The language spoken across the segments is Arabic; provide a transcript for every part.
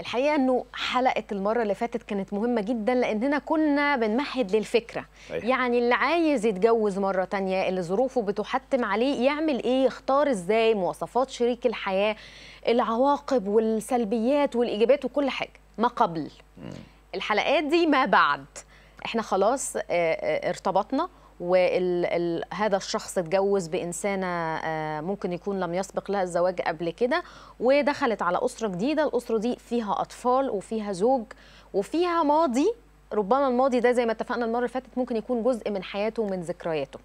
الحقيقه انه حلقه المره اللي فاتت كانت مهمه جدا لاننا كنا بنمهد للفكره أيه. يعني اللي عايز يتجوز مره تانية اللي ظروفه بتحتم عليه يعمل ايه يختار ازاي مواصفات شريك الحياه العواقب والسلبيات والايجابيات وكل حاجه ما قبل الحلقات دي ما بعد احنا خلاص آه، آه، ارتبطنا وهذا الشخص اتجوز بانسانه آه، ممكن يكون لم يسبق لها الزواج قبل كده ودخلت على اسره جديده الاسره دي فيها اطفال وفيها زوج وفيها ماضي ربما الماضي ده زي ما اتفقنا المره اللي فاتت ممكن يكون جزء من حياته ومن ذكرياته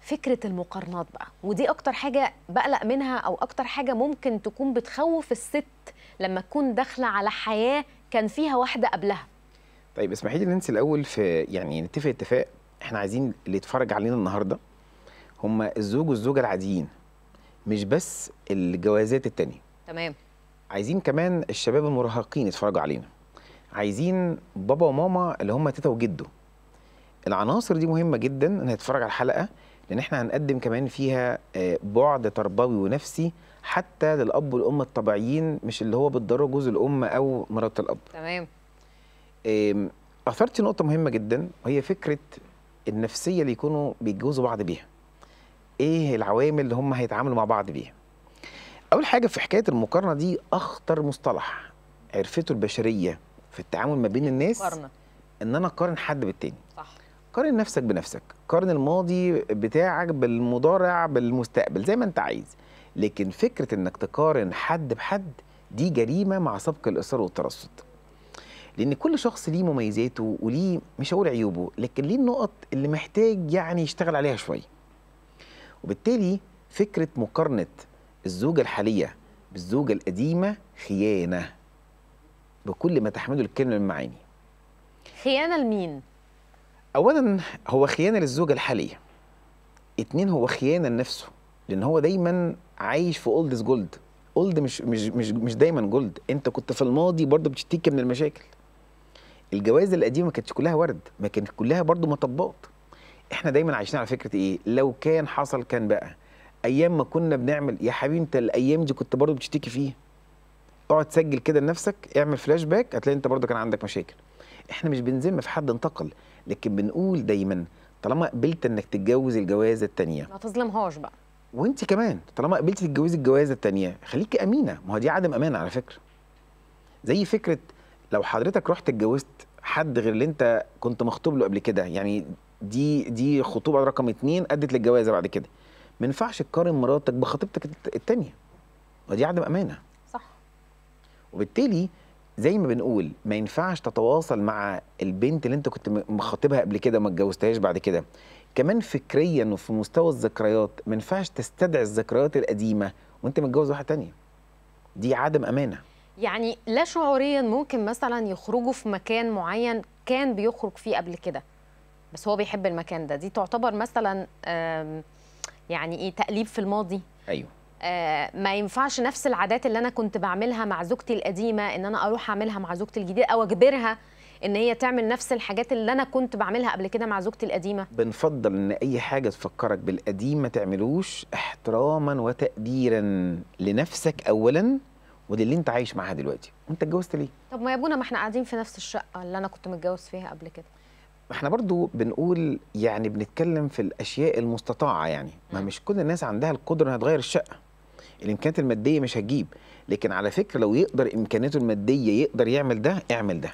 فكره المقارنات بقى ودي اكتر حاجه بقلق منها او اكتر حاجه ممكن تكون بتخوف الست لما تكون داخله على حياه كان فيها واحده قبلها طيب اسمحي لي ننسى الاول في يعني نتفق اتفاق احنا عايزين اللي يتفرج علينا النهارده هم الزوج والزوجه العاديين مش بس الجوازات التانية تمام عايزين كمان الشباب المراهقين يتفرجوا علينا عايزين بابا وماما اللي هم تيتا وجده العناصر دي مهمه جدا انها تتفرج على الحلقه لان احنا هنقدم كمان فيها آه، بعد تربوي ونفسي حتى للاب والام الطبيعيين مش اللي هو بالضروره جوز الام او مرات الاب تمام اثرت نقطه مهمه جدا وهي فكره النفسيه اللي يكونوا بيتجوزوا بعض بيها ايه العوامل اللي هم هيتعاملوا مع بعض بيها اول حاجه في حكايه المقارنه دي اخطر مصطلح عرفته البشريه في التعامل ما بين الناس مقارنة. ان انا اقارن حد بالتاني صح قارن نفسك بنفسك قارن الماضي بتاعك بالمضارع بالمستقبل زي ما انت عايز لكن فكره انك تقارن حد بحد دي جريمه مع سبق الاصرار والترصد لان كل شخص ليه مميزاته وليه مش هقول عيوبه لكن ليه النقط اللي محتاج يعني يشتغل عليها شويه وبالتالي فكره مقارنه الزوجه الحاليه بالزوجه القديمه خيانه بكل ما تحمله الكلمه من معاني خيانه لمين اولا هو خيانه للزوجه الحاليه اتنين هو خيانه لنفسه لان هو دايما عايش في اولدز جولد اولد مش مش مش دايما جولد انت كنت في الماضي برضه بتشتكي من المشاكل الجوائز القديمه ما كانتش كلها ورد ما كانت كلها برضو مطبات احنا دايما عايشين على فكره ايه لو كان حصل كان بقى ايام ما كنا بنعمل يا حبيبي انت الايام دي كنت برضو بتشتكي فيها اقعد سجل كده لنفسك اعمل فلاش باك هتلاقي انت برضو كان عندك مشاكل احنا مش بنذم في حد انتقل لكن بنقول دايما طالما قبلت انك تتجوز الجوازه الثانيه ما تظلمهاش بقى وانت كمان طالما قبلت تتجوزي الجوازه الثانيه خليكي امينه ما هو دي عدم امانه على فكره زي فكره لو حضرتك رحت اتجوزت حد غير اللي انت كنت مخطوب له قبل كده يعني دي دي خطوبه رقم اتنين ادت للجوازه بعد كده ما ينفعش تقارن مراتك بخطيبتك الثانيه ودي عدم امانه صح وبالتالي زي ما بنقول ما ينفعش تتواصل مع البنت اللي انت كنت مخاطبها قبل كده وما اتجوزتهاش بعد كده كمان فكريا وفي مستوى الذكريات ما ينفعش تستدعي الذكريات القديمه وانت متجوز واحده تانية دي عدم امانه يعني لا شعوريا ممكن مثلا يخرجوا في مكان معين كان بيخرج فيه قبل كده بس هو بيحب المكان ده دي تعتبر مثلا يعني ايه تقليب في الماضي ايوه آه، ما ينفعش نفس العادات اللي انا كنت بعملها مع زوجتي القديمه ان انا اروح اعملها مع زوجتي الجديده او اجبرها ان هي تعمل نفس الحاجات اللي انا كنت بعملها قبل كده مع زوجتي القديمه بنفضل ان اي حاجه تفكرك بالقديم ما تعملوش احتراما وتقديرا لنفسك اولا ودي اللي انت عايش معاها دلوقتي وانت اتجوزت ليه طب ما يا ابونا ما احنا قاعدين في نفس الشقه اللي انا كنت متجوز فيها قبل كده احنا برضو بنقول يعني بنتكلم في الاشياء المستطاعه يعني ما مش كل الناس عندها القدره انها تغير الشقه الامكانيات الماديه مش هتجيب لكن على فكره لو يقدر امكانياته الماديه يقدر يعمل ده اعمل ده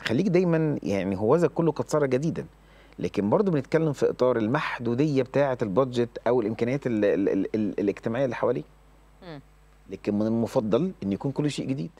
خليك دايما يعني هوذا كله قد صار جديدا لكن برضه بنتكلم في اطار المحدوديه بتاعه البادجت او الامكانيات الـ الـ الـ الاجتماعيه اللي حواليه لكن من المفضل ان يكون كل شيء جديد